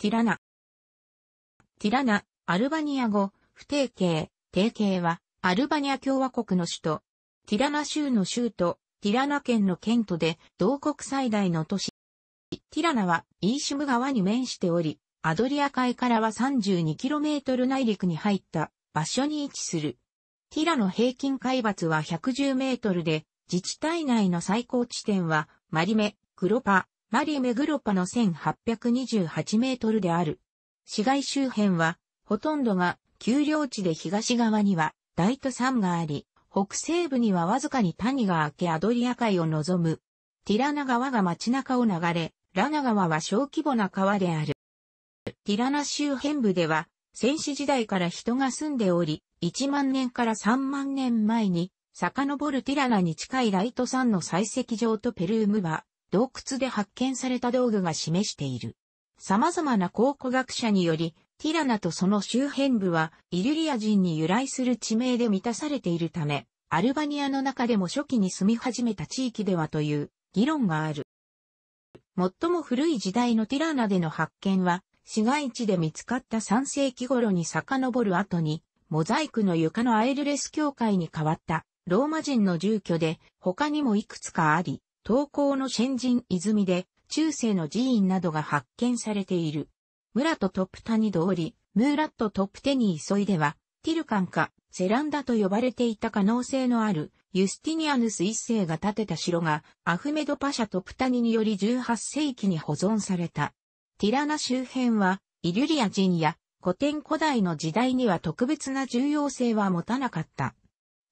ティラナ。ティラナ、アルバニア語、不定形、定形は、アルバニア共和国の首都。ティラナ州の州都、ティラナ県の県都で、同国最大の都市。ティラナは、イーシュム川に面しており、アドリア海からは 32km 内陸に入った場所に位置する。ティラの平均海抜は110メートルで、自治体内の最高地点は、マリメ、クロパ、マリ・メグロパの1828メートルである。市街周辺は、ほとんどが丘陵地で東側には大都山があり、北西部にはわずかに谷が明けアドリア海を望む。ティラナ川が街中を流れ、ラナ川は小規模な川である。ティラナ周辺部では、戦死時代から人が住んでおり、1万年から3万年前に、遡るティラナに近いライト山の採石場とペルームは、洞窟で発見された道具が示している。様々な考古学者により、ティラナとその周辺部は、イリュリア人に由来する地名で満たされているため、アルバニアの中でも初期に住み始めた地域ではという議論がある。最も古い時代のティラナでの発見は、市街地で見つかった3世紀頃に遡る後に、モザイクの床のアイルレス教会に変わったローマ人の住居で他にもいくつかあり、東高の先人泉で、中世の寺院などが発見されている。村とトップ谷通り、ムーラットトップテニ急いでは、ティルカンか、セランダと呼ばれていた可能性のある、ユスティニアヌス一世が建てた城が、アフメドパシャトプタニにより18世紀に保存された。ティラナ周辺は、イリュリア人や、古典古代の時代には特別な重要性は持たなかった。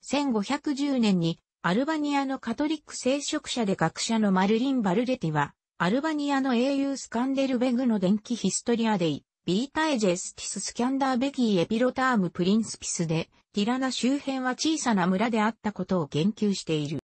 1510年にアルバニアのカトリック聖職者で学者のマルリン・バルデティは、アルバニアの英雄スカンデルベグの電気ヒストリアデイ、ビータエジェスティススキャンダーベギーエピロタームプリンスピスで、ティラナ周辺は小さな村であったことを言及している。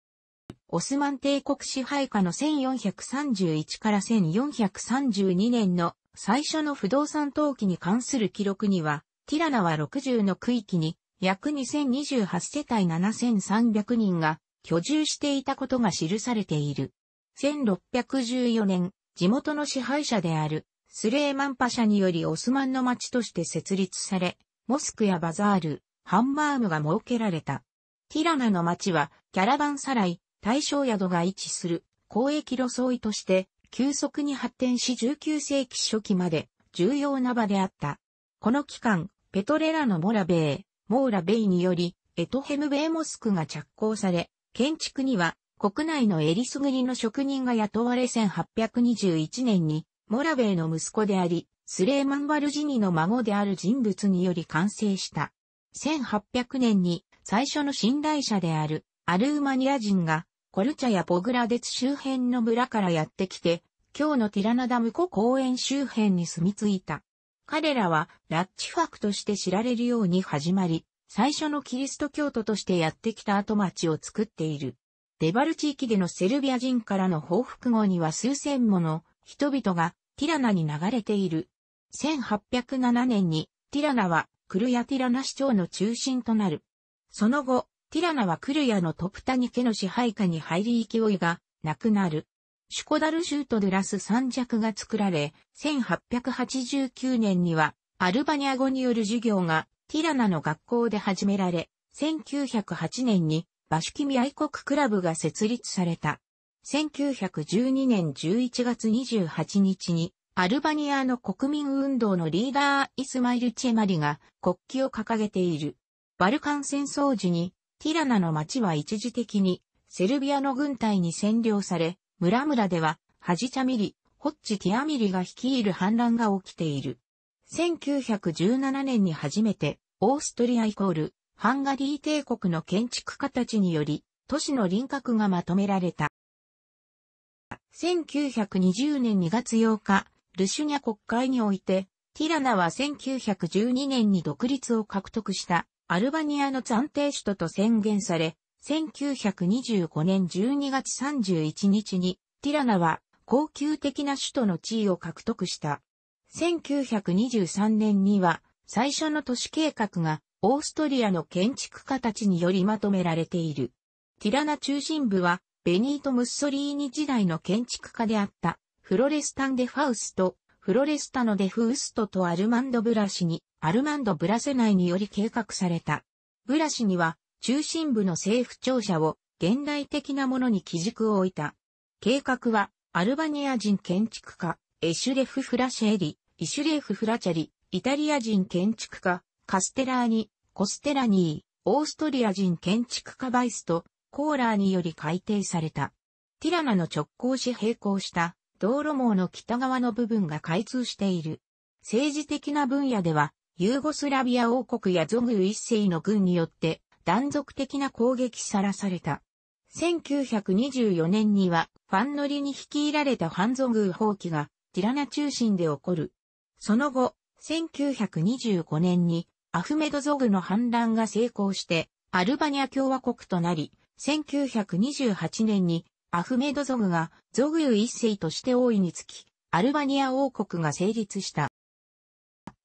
オスマン帝国支配下の1431から1432年の最初の不動産登記に関する記録には、ティラナは60の区域に約2028世帯7300人が居住していたことが記されている。1614年、地元の支配者であるスレーマンパ社によりオスマンの町として設立され、モスクやバザール、ハンマームが設けられた。ティラナの町はキャラバンサライ、大正宿が位置する交易路相いとして急速に発展し19世紀初期まで重要な場であった。この期間、ペトレラのモラベー、モーラ・ベイにより、エトヘム・ベイモスクが着工され、建築には国内のエリスグリの職人が雇われ1821年に、モラベイの息子であり、スレーマン・バルジニの孫である人物により完成した。1800年に最初の寝台者であるアルーマニア人がコルチャやポグラデツ周辺の村からやってきて、今日のティラナダム湖公園周辺に住み着いた。彼らはラッチファクとして知られるように始まり、最初のキリスト教徒としてやってきた後町を作っている。デバル地域でのセルビア人からの報復後には数千もの人々がティラナに流れている。1807年にティラナはクルヤティラナ市長の中心となる。その後、ティラナはクルヤのトプタニ家の支配下に入り勢いがなくなる。シュコダルシュート・ラス三尺が作られ、1889年にはアルバニア語による授業がティラナの学校で始められ、1908年にバシュキミ愛国クラブが設立された。1912年11月28日に、アルバニアの国民運動のリーダーイスマイル・チェマリが国旗を掲げている。バルカン戦争時にティラナの町は一時的にセルビアの軍隊に占領され、村々では、ハジチャミリ、ホッチティアミリが率いる反乱が起きている。1917年に初めて、オーストリアイコール、ハンガリー帝国の建築家たちにより、都市の輪郭がまとめられた。1920年2月8日、ルシュニャ国会において、ティラナは1912年に独立を獲得したアルバニアの暫定首都と宣言され、1925年12月31日に、ティラナは高級的な首都の地位を獲得した。1923年には、最初の都市計画がオーストリアの建築家たちによりまとめられている。ティラナ中心部は、ベニート・ムッソリーニ時代の建築家であった、フロレスタン・デ・ファウスト、フロレスタノ・デ・フーストとアルマンド・ブラシに、アルマンド・ブラセ内により計画された。ブラシには、中心部の政府庁舎を現代的なものに基軸を置いた。計画は、アルバニア人建築家、エシュレフ・フラシェリ、イシュレフ・フラチャリ、イタリア人建築家、カステラーニ、コステラニー、オーストリア人建築家バイスと、コーラーにより改定された。ティラナの直行し並行した道路網の北側の部分が開通している。政治的な分野では、ユーゴスラビア王国やゾグ一世の軍によって断続的な攻撃さらされた。1924年には、ファン乗りに率いられたハンゾグー放棄が、ティラナ中心で起こる。その後、1925年に、アフメドゾグの反乱が成功して、アルバニア共和国となり、1928年に、アフメドゾグがゾグユ一世として王位につき、アルバニア王国が成立した。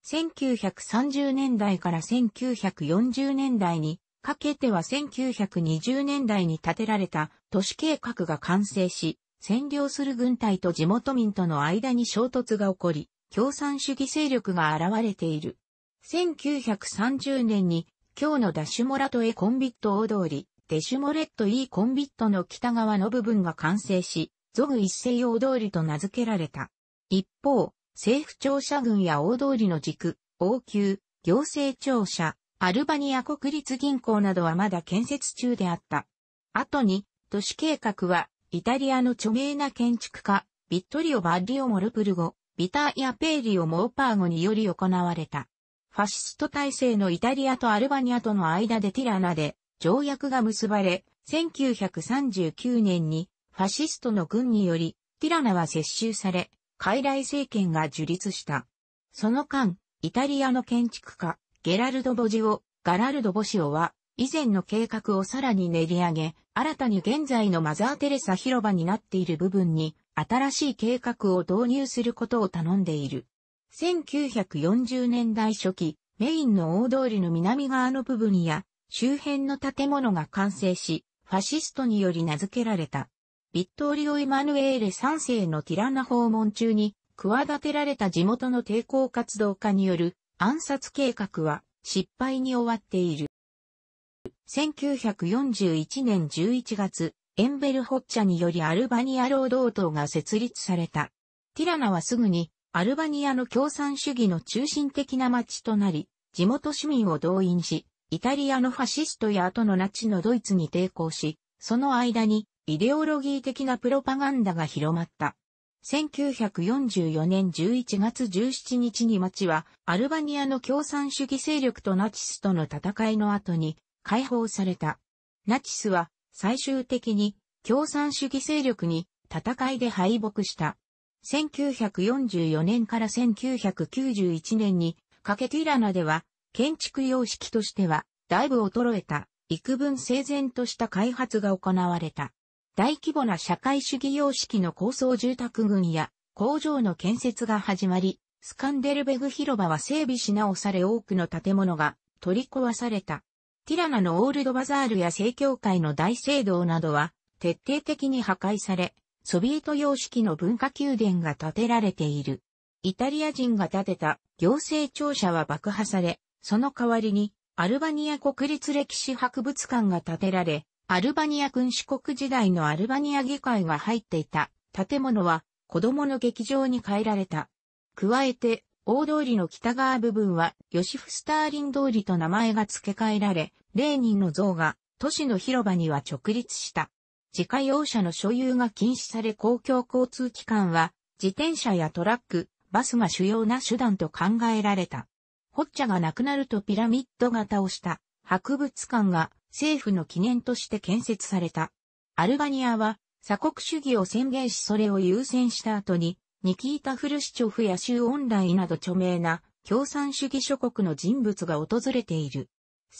1930年代から1940年代にかけては1920年代に建てられた都市計画が完成し、占領する軍隊と地元民との間に衝突が起こり、共産主義勢力が現れている。1930年に、今日のダシュモラトエコンビット大通り、デシュモレット E コンビットの北側の部分が完成し、ゾグ一世大通りと名付けられた。一方、政府庁舎群や大通りの軸、王宮、行政庁舎、アルバニア国立銀行などはまだ建設中であった。後に、都市計画は、イタリアの著名な建築家、ビットリオ・バッリオ・モルプルゴ、ビターヤ・ペーリオ・モーパーゴにより行われた。ファシスト体制のイタリアとアルバニアとの間でティラナで条約が結ばれ、1939年にファシストの軍によりティラナは接収され、傀儡政権が樹立した。その間、イタリアの建築家、ゲラルド・ボジオ、ガラルド・ボシオは、以前の計画をさらに練り上げ、新たに現在のマザー・テレサ広場になっている部分に、新しい計画を導入することを頼んでいる。1940年代初期、メインの大通りの南側の部分や、周辺の建物が完成し、ファシストにより名付けられた。ビットリオ・イマヌエーレ3世のティラナ訪問中に、企てられた地元の抵抗活動家による暗殺計画は失敗に終わっている。1941年11月、エンベルホッチャによりアルバニア労働党が設立された。ティラナはすぐにアルバニアの共産主義の中心的な町となり、地元市民を動員し、イタリアのファシストや後のナチのドイツに抵抗し、その間にイデオロギー的なプロパガンダが広まった。1944年11月17日に町は、アルバニアの共産主義勢力とナチスとの戦いの後に解放された。ナチスは最終的に共産主義勢力に戦いで敗北した。1944年から1991年にカケティラナでは建築様式としてはだいぶ衰えた幾分整然とした開発が行われた。大規模な社会主義様式の高層住宅群や工場の建設が始まり、スカンデルベグ広場は整備し直され多くの建物が取り壊された。ティラナのオールドバザールや正教会の大聖堂などは徹底的に破壊され、ソビエト様式の文化宮殿が建てられている。イタリア人が建てた行政庁舎は爆破され、その代わりにアルバニア国立歴史博物館が建てられ、アルバニア君主国時代のアルバニア議会が入っていた建物は子供の劇場に変えられた。加えて、大通りの北側部分はヨシフ・スターリン通りと名前が付け替えられ、レーニンの像が都市の広場には直立した。自家用車の所有が禁止され公共交通機関は自転車やトラック、バスが主要な手段と考えられた。ホッチャがなくなるとピラミッド型をした博物館が政府の記念として建設された。アルバニアは鎖国主義を宣言しそれを優先した後に、ニキータ・フルシチョフや州オンラインなど著名な共産主義諸国の人物が訪れている。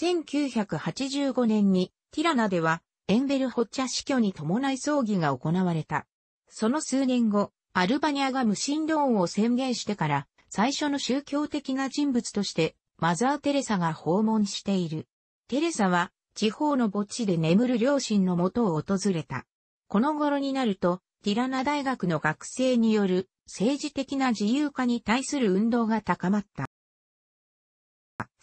1985年にティラナではエンベルホッチャ死去に伴い葬儀が行われた。その数年後、アルバニアが無神論を宣言してから最初の宗教的な人物としてマザー・テレサが訪問している。テレサは地方の墓地で眠る両親のもとを訪れた。この頃になると、ティラナ大学の学生による政治的な自由化に対する運動が高まった。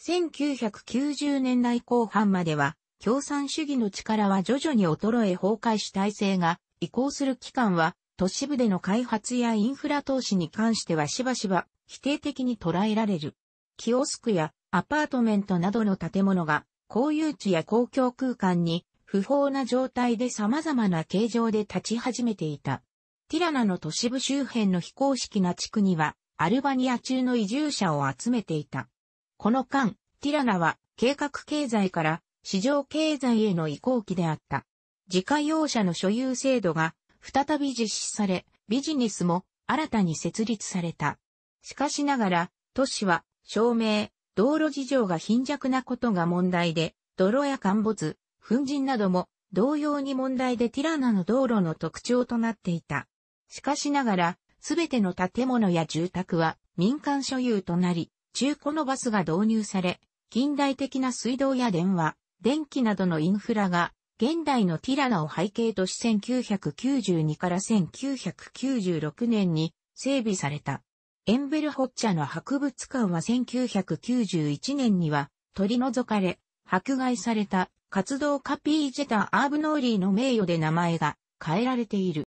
1990年代後半までは、共産主義の力は徐々に衰え崩壊し体制が移行する期間は、都市部での開発やインフラ投資に関してはしばしば否定的に捉えられる。キオスクやアパートメントなどの建物が公有地や公共空間に不法な状態で様々な形状で立ち始めていた。ティラナの都市部周辺の非公式な地区には、アルバニア中の移住者を集めていた。この間、ティラナは計画経済から市場経済への移行期であった。自家用車の所有制度が再び実施され、ビジネスも新たに設立された。しかしながら、都市は照明、道路事情が貧弱なことが問題で、泥や陥没、粉塵なども同様に問題でティラナの道路の特徴となっていた。しかしながら、すべての建物や住宅は民間所有となり、中古のバスが導入され、近代的な水道や電話、電気などのインフラが、現代のティラナを背景とし1992から1996年に整備された。エンベルホッチャの博物館は1991年には取り除かれ、迫害された活動家ピージェタ・アーブノーリーの名誉で名前が変えられている。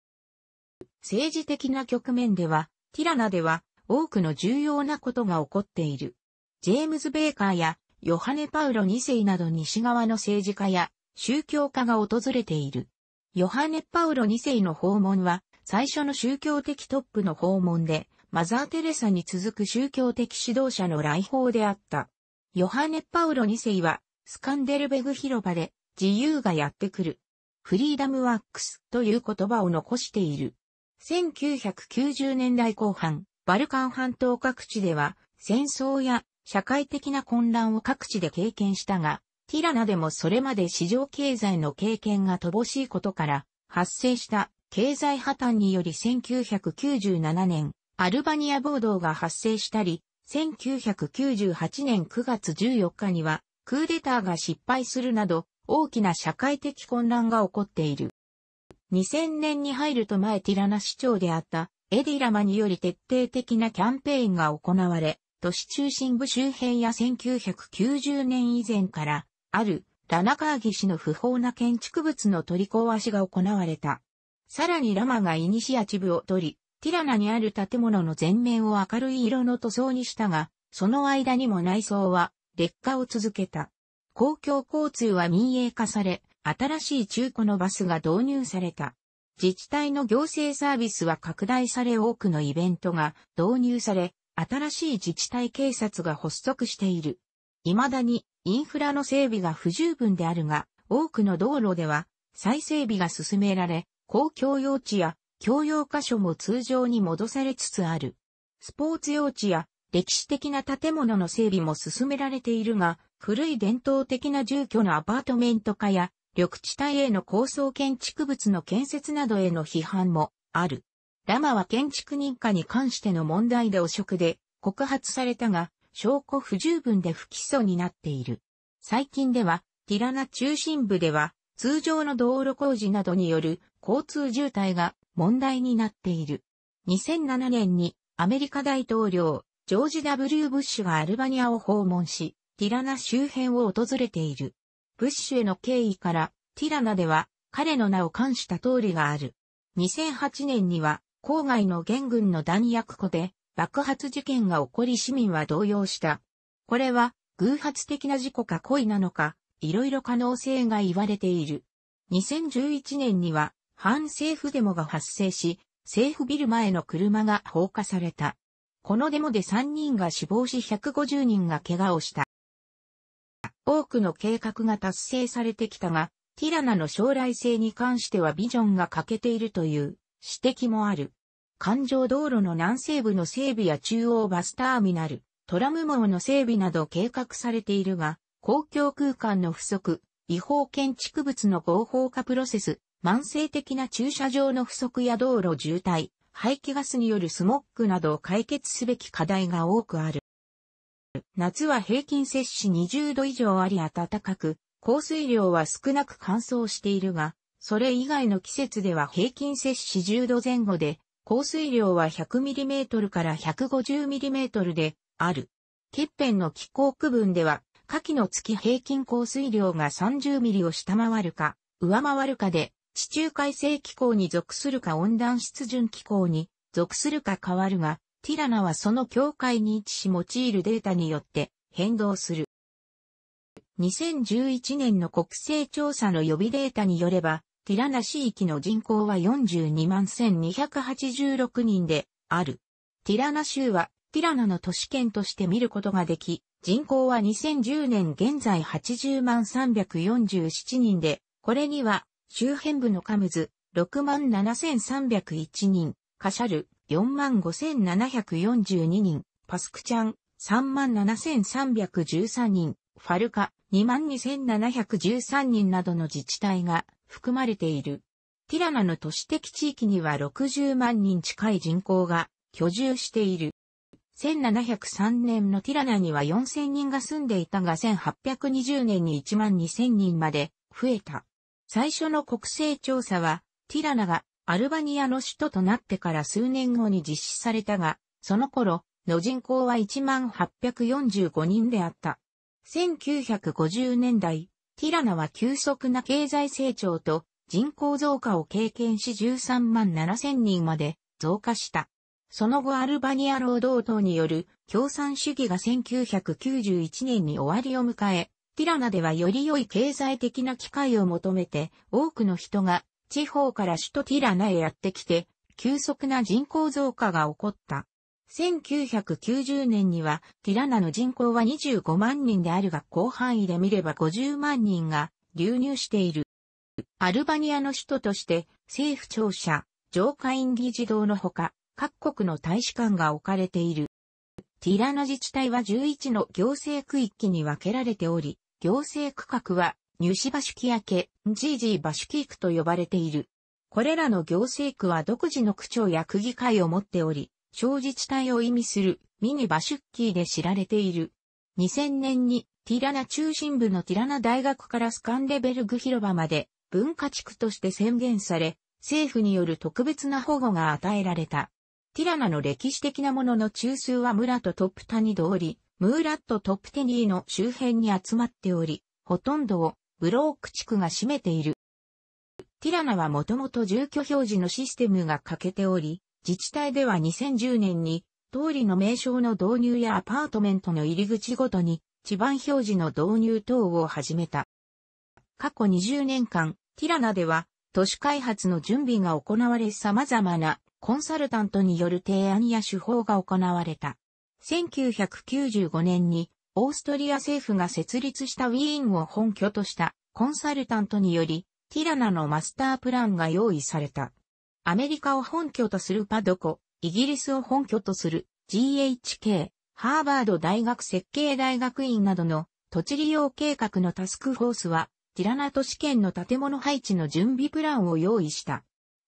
政治的な局面では、ティラナでは多くの重要なことが起こっている。ジェームズ・ベーカーやヨハネ・パウロ2世など西側の政治家や宗教家が訪れている。ヨハネ・パウロ2世の訪問は最初の宗教的トップの訪問で、マザー・テレサに続く宗教的指導者の来訪であった。ヨハネ・パウロ2世は、スカンデルベグ広場で、自由がやってくる。フリーダムワックスという言葉を残している。1990年代後半、バルカン半島各地では、戦争や社会的な混乱を各地で経験したが、ティラナでもそれまで市場経済の経験が乏しいことから、発生した経済破綻により1997年、アルバニア暴動が発生したり、1998年9月14日には、クーデターが失敗するなど、大きな社会的混乱が起こっている。2000年に入ると前ティラナ市長であったエディラマにより徹底的なキャンペーンが行われ、都市中心部周辺や1990年以前からあるラナカーギ氏の不法な建築物の取り壊しが行われた。さらにラマがイニシアチブを取り、ティラナにある建物の全面を明るい色の塗装にしたが、その間にも内装は劣化を続けた。公共交通は民営化され、新しい中古のバスが導入された。自治体の行政サービスは拡大され多くのイベントが導入され、新しい自治体警察が発足している。未だにインフラの整備が不十分であるが、多くの道路では再整備が進められ、公共用地や教養箇所も通常に戻されつつある。スポーツ用地や歴史的な建物の整備も進められているが、古い伝統的な住居のアパートメント化や、緑地帯への高層建築物の建設などへの批判もある。ラマは建築認可に関しての問題で汚職で告発されたが、証拠不十分で不起訴になっている。最近では、ティラナ中心部では、通常の道路工事などによる交通渋滞が問題になっている。2007年にアメリカ大統領、ジョージ・ W・ ブッシュがアルバニアを訪問し、ティラナ周辺を訪れている。ブッシュへの敬意から、ティラナでは彼の名を冠した通りがある。2008年には、郊外の元軍の弾薬庫で爆発事件が起こり市民は動揺した。これは偶発的な事故か故意なのか、いろいろ可能性が言われている。2011年には反政府デモが発生し、政府ビル前の車が放火された。このデモで3人が死亡し150人が怪我をした。多くの計画が達成されてきたが、ティラナの将来性に関してはビジョンが欠けているという指摘もある。環状道路の南西部の整備や中央バスターミナル、トラム網の整備など計画されているが、公共空間の不足、違法建築物の合法化プロセス、慢性的な駐車場の不足や道路渋滞、排気ガスによるスモックなどを解決すべき課題が多くある。夏は平均摂氏20度以上あり暖かく、降水量は少なく乾燥しているが、それ以外の季節では平均摂氏10度前後で、降水量は 100mm から 150mm である。欠片の気候区分では、夏季の月平均降水量が 30mm を下回るか、上回るかで、地中海性気候に属するか温暖湿潤気候に属するか変わるが、ティラナはその境界に位置し用いるデータによって変動する。2011年の国勢調査の予備データによれば、ティラナ市域の人口は42万1286人である。ティラナ州はティラナの都市圏として見ることができ、人口は2010年現在80万347人で、これには周辺部のカムズ、67,301人、カシャル、45,742人、パスクチャン、37,313人、ファルカ、22,713人などの自治体が含まれている。ティラナの都市的地域には60万人近い人口が居住している。1703年のティラナには4000人が住んでいたが1820年に1万2000人まで増えた。最初の国勢調査は、ティラナがアルバニアの首都となってから数年後に実施されたが、その頃の人口は1845人であった。1950年代、ティラナは急速な経済成長と人口増加を経験し13万7000人まで増加した。その後アルバニア労働党による共産主義が1991年に終わりを迎え、ティラナではより良い経済的な機会を求めて、多くの人が地方から首都ティラナへやってきて、急速な人口増加が起こった。1990年にはティラナの人口は25万人であるが広範囲で見れば50万人が流入している。アルバニアの首都として政府庁舎、上下院議事堂のほか各国の大使館が置かれている。ティラナ自治体は11の行政区域に分けられており、行政区画は、ニュシバシュキアケ、ジージーバシュキークと呼ばれている。これらの行政区は独自の区長や区議会を持っており、小自治体を意味するミニバシュッキーで知られている。2000年にティラナ中心部のティラナ大学からスカンデベルグ広場まで文化地区として宣言され、政府による特別な保護が与えられた。ティラナの歴史的なものの中枢は村とトップタニ通り、ムーラットトップテニーの周辺に集まっており、ほとんどをブローク地区が占めている。ティラナはもともと住居表示のシステムが欠けており、自治体では2010年に、通りの名称の導入やアパートメントの入り口ごとに、地盤表示の導入等を始めた。過去20年間、ティラナでは、都市開発の準備が行われ様々なコンサルタントによる提案や手法が行われた。1995年にオーストリア政府が設立したウィーンを本拠としたコンサルタントによりティラナのマスタープランが用意された。アメリカを本拠とするパドコ、イギリスを本拠とする GHK、ハーバード大学設計大学院などの土地利用計画のタスクフォースはティラナ都市圏の建物配置の準備プランを用意した。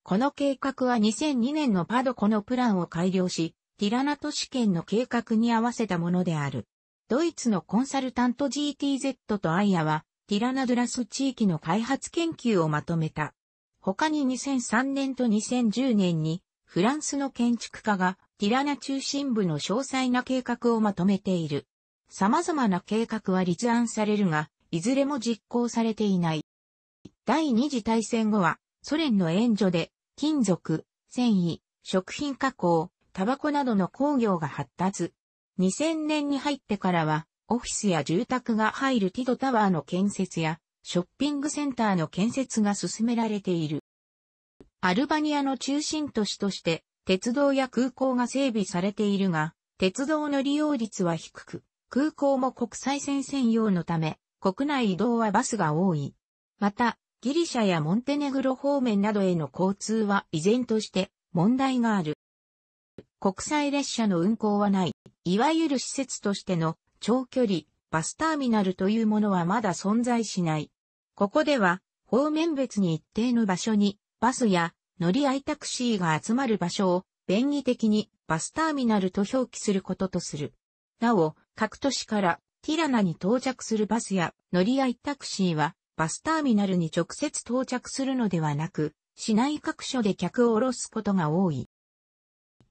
この計画は2002年のパドコのプランを改良し、ティラナ都市圏の計画に合わせたものである。ドイツのコンサルタント GTZ とアイアは、ティラナドラス地域の開発研究をまとめた。他に2003年と2010年に、フランスの建築家がティラナ中心部の詳細な計画をまとめている。様々な計画は立案されるが、いずれも実行されていない。第二次大戦後は、ソ連の援助で、金属、繊維、食品加工、タバコなどの工業が発達。2000年に入ってからは、オフィスや住宅が入るティドタワーの建設や、ショッピングセンターの建設が進められている。アルバニアの中心都市として、鉄道や空港が整備されているが、鉄道の利用率は低く、空港も国際線専用のため、国内移動はバスが多い。また、ギリシャやモンテネグロ方面などへの交通は依然として問題がある。国際列車の運行はない、いわゆる施設としての長距離バスターミナルというものはまだ存在しない。ここでは方面別に一定の場所にバスや乗り合いタクシーが集まる場所を便宜的にバスターミナルと表記することとする。なお、各都市からティラナに到着するバスや乗り合いタクシーはバスターミナルに直接到着するのではなく、市内各所で客を降ろすことが多い。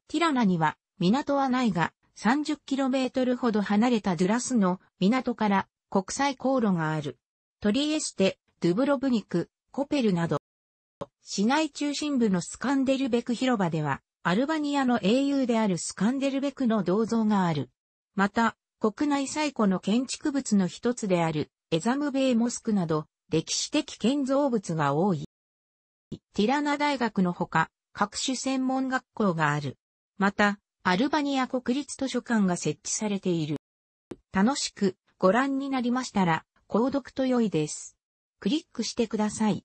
ティラナには港はないが 30km ほど離れたドゥラスの港から国際航路がある。トリエステ、ドゥブロブニク、コペルなど。市内中心部のスカンデルベク広場ではアルバニアの英雄であるスカンデルベクの銅像がある。また、国内最古の建築物の一つであるエザムベイモスクなど歴史的建造物が多い。ティラナ大学のほか、各種専門学校がある。また、アルバニア国立図書館が設置されている。楽しくご覧になりましたら、購読と良いです。クリックしてください。